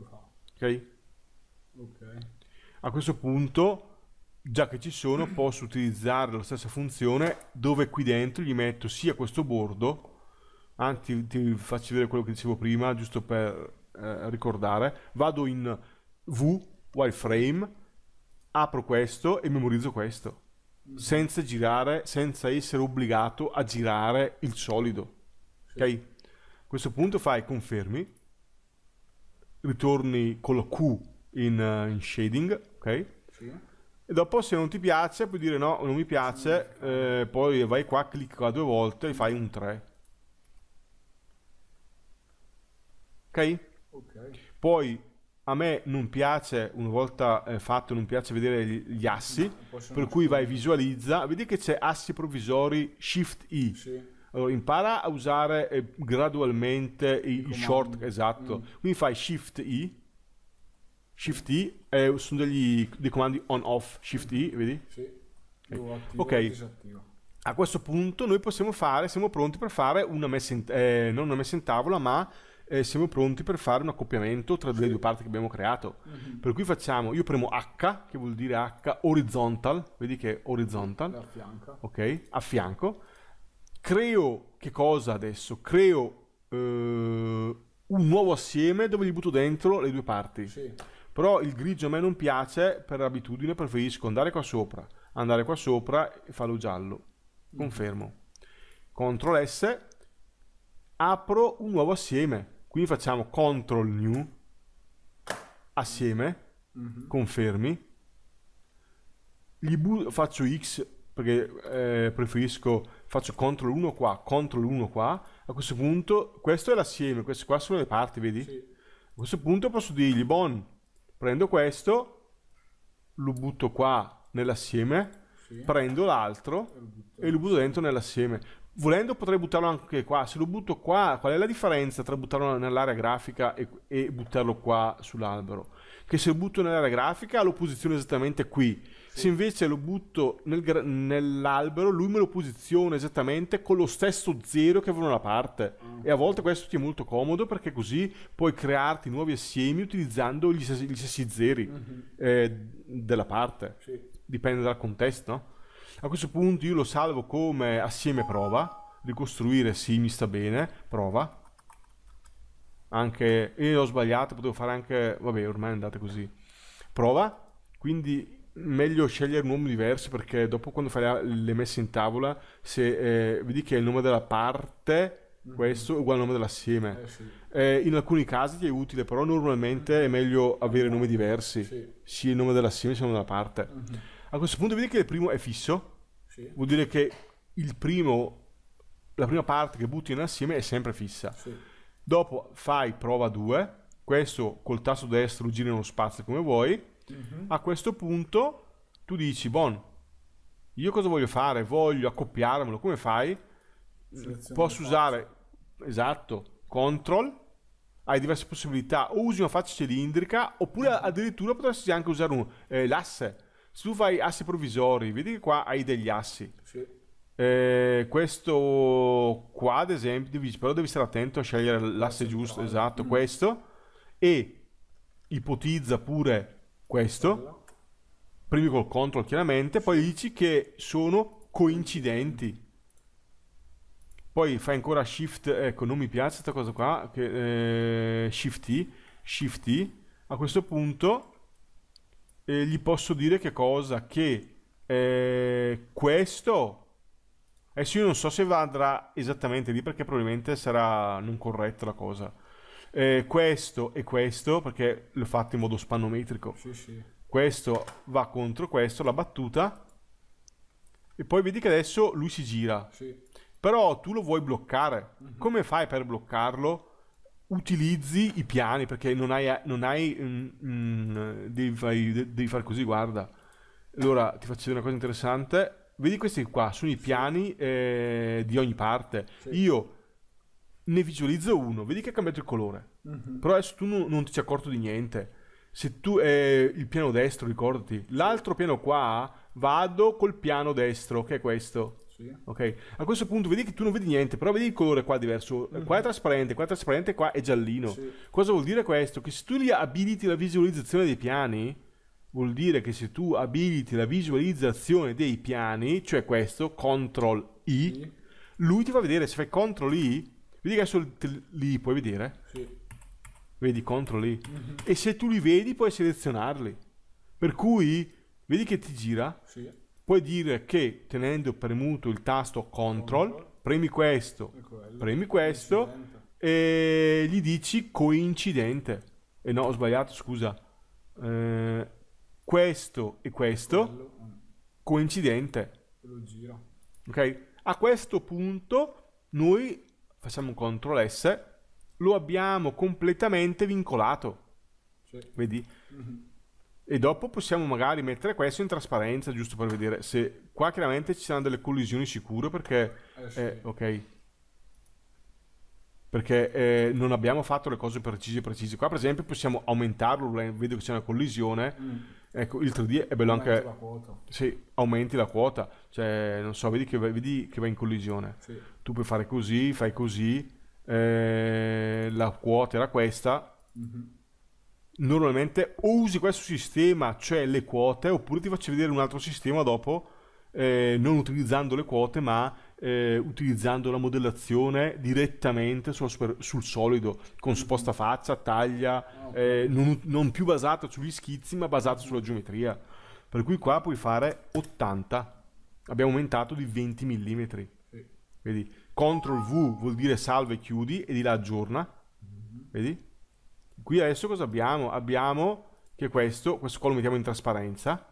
Ok? Ok. A questo punto già che ci sono posso utilizzare la stessa funzione dove qui dentro gli metto sia questo bordo anzi ti faccio vedere quello che dicevo prima giusto per eh, ricordare vado in V wireframe apro questo e memorizzo questo senza girare senza essere obbligato a girare il solido sì. ok a questo punto fai confermi ritorni con la Q in, eh, in shading ok sì e dopo se non ti piace puoi dire no, non mi piace, eh, poi vai qua, clicca due volte e fai un 3. Ok? Poi a me non piace, una volta eh, fatto, non piace vedere gli, gli assi, mm, no, per cui vai visualizza, vedi che c'è assi provvisori Shift I. Sì. Allora, impara a usare eh, gradualmente i, i short, esatto. Mm. Quindi fai Shift I Shift E eh, sono degli, dei comandi on-off, Shift E, vedi? Sì, lo attivo okay. disattivo. A questo punto noi possiamo fare, siamo pronti per fare una messa in, eh, non una messa in tavola, ma eh, siamo pronti per fare un accoppiamento tra sì. le due parti che abbiamo creato. Mm-hmm. Per cui facciamo, io premo H, che vuol dire H horizontal, vedi che è horizontal, ok, a fianco. Creo, che cosa adesso? Creo eh, un nuovo assieme dove gli butto dentro le due parti. Sì però il grigio a me non piace, per abitudine preferisco andare qua sopra, andare qua sopra e farlo giallo. Confermo. CTRL S, apro un nuovo assieme. Quindi facciamo CTRL New, assieme, mhm. confermi. faccio X perché eh, preferisco, faccio CTRL 1 qua, CTRL 1 qua. A questo punto, questo è l'assieme, queste qua sono le parti, vedi? Sì. A questo punto posso dirgli, bon, prendo questo, lo butto qua nell'assieme, sì. prendo l'altro e lo butto dentro nell'assieme. Volendo potrei buttarlo anche qua, se lo butto qua, qual è la differenza tra buttarlo nell'area grafica e, e buttarlo qua sull'albero? Che se lo butto nell'area grafica lo posiziono esattamente qui, se invece lo butto nel gra- nell'albero, lui me lo posiziona esattamente con lo stesso zero che avevo la parte. Mm. E a volte questo ti è molto comodo perché così puoi crearti nuovi assiemi utilizzando gli stessi, gli stessi zeri mm-hmm. eh, della parte. Sì. Dipende dal contesto, A questo punto io lo salvo come assieme prova. Ricostruire, sì, mi sta bene. Prova. Anche... E ho sbagliato, potevo fare anche... Vabbè, ormai è andata così. Prova. Quindi meglio scegliere un uomo diverso perché dopo quando fai le messe in tavola, se eh, vedi che il nome della parte mhm. questo è uguale al nome dell'assieme. Eh, sì. eh, in alcuni casi ti è utile, però normalmente è meglio avere nomi diversi, sì. sia il nome dell'assieme sia il nome della parte. Uh-huh. A questo punto vedi che il primo è fisso, sì. vuol dire che primo, la prima parte che butti in assieme è sempre fissa. Dopo fai prova 2, questo col tasto destro gira in uno spazio come vuoi, mm-hmm. a questo punto tu dici, bon, io cosa voglio fare? Voglio accoppiarmelo, come fai? Selezione Posso usare, esatto, control, hai diverse possibilità, o usi una faccia cilindrica, oppure mm-hmm. addirittura potresti anche usare un, eh, l'asse. Se tu fai assi provvisori, vedi che qua hai degli assi. Sì. Eh, questo qua, ad esempio, però devi stare attento a scegliere l'asse giusto, esatto, mm. questo, e ipotizza pure questo, premi col control chiaramente, poi dici che sono coincidenti. Poi fai ancora shift, ecco non mi piace questa cosa qua, che, eh, shift T, shift T. A questo punto eh, gli posso dire che cosa? Che eh, questo adesso io non so se andrà esattamente lì perché probabilmente sarà non corretta la cosa eh, questo e questo, perché l'ho fatto in modo spannometrico. Sì, sì. Questo va contro questo, la battuta. E poi vedi che adesso lui si gira. Sì. Però tu lo vuoi bloccare. Mm-hmm. Come fai per bloccarlo? Utilizzi i piani perché non hai. Non hai mm, mm, devi, fai, devi fare così, guarda. Allora ti faccio vedere una cosa interessante. Vedi questi qua sono i piani eh, di ogni parte. Io ne visualizzo uno, vedi che ha cambiato il colore. Mm-hmm. Però adesso tu non, non ti sei accorto di niente. Se tu eh, il piano destro, ricordati, l'altro piano qua vado col piano destro, che è questo. Sì. Ok, a questo punto vedi che tu non vedi niente, però vedi il colore qua diverso. Mm-hmm. Qua è mhm. trasparente, qua è trasparente, qua è giallino. Sì. Cosa vuol dire questo? Che se tu li abiliti la visualizzazione dei piani, vuol dire che se tu abiliti la visualizzazione dei piani, cioè questo, CTRL I, sì. lui ti fa vedere se fai CTRL I Vedi che adesso te li puoi vedere? Sì. Vedi, CTRL I. Mm-hmm. E se tu li vedi puoi selezionarli. Per cui, vedi che ti gira? Sì. Puoi dire che tenendo premuto il tasto control, CTRL. premi questo, premi questo e gli dici coincidente. E eh no, ho sbagliato, scusa. Eh, questo e questo, Quello. Mm. coincidente. Lo giro. Ok? A questo punto noi facciamo un CTRL S, lo abbiamo completamente vincolato. Sì. Vedi? Mm-hmm. E dopo possiamo magari mettere questo in trasparenza, giusto per vedere se qua chiaramente ci saranno delle collisioni sicure perché... Eh, eh sì. eh, ok. Perché eh, non abbiamo fatto le cose precise precise. Qua per esempio possiamo aumentarlo, vedo che c'è una collisione. Mm. Ecco, il 3D è bello aumenti anche... La quota. Sì, aumenti la quota. Cioè, non so, vedi che, vedi che va in collisione. Sì tu puoi fare così, fai così, eh, la quota era questa. Mm-hmm. Normalmente o usi questo sistema, cioè le quote, oppure ti faccio vedere un altro sistema dopo, eh, non utilizzando le quote, ma eh, utilizzando la modellazione direttamente sul, super, sul solido, con sposta faccia, taglia, ah, eh, non, non, più basata sugli schizzi, ma basata sulla geometria. Per cui qua puoi fare 80, abbiamo aumentato di 20 mm. Vedi? Ctrl V vuol dire salve chiudi e di là aggiorna. Vedi? Qui adesso cosa abbiamo? Abbiamo che questo, questo qua lo mettiamo in trasparenza.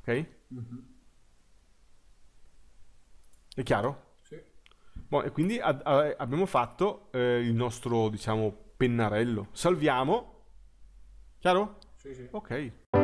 Ok? Mm -hmm. È chiaro? Sì. Bon, e quindi abbiamo fatto eh, il nostro, diciamo, pennarello. Salviamo. Chiaro? Sì, sì. Ok.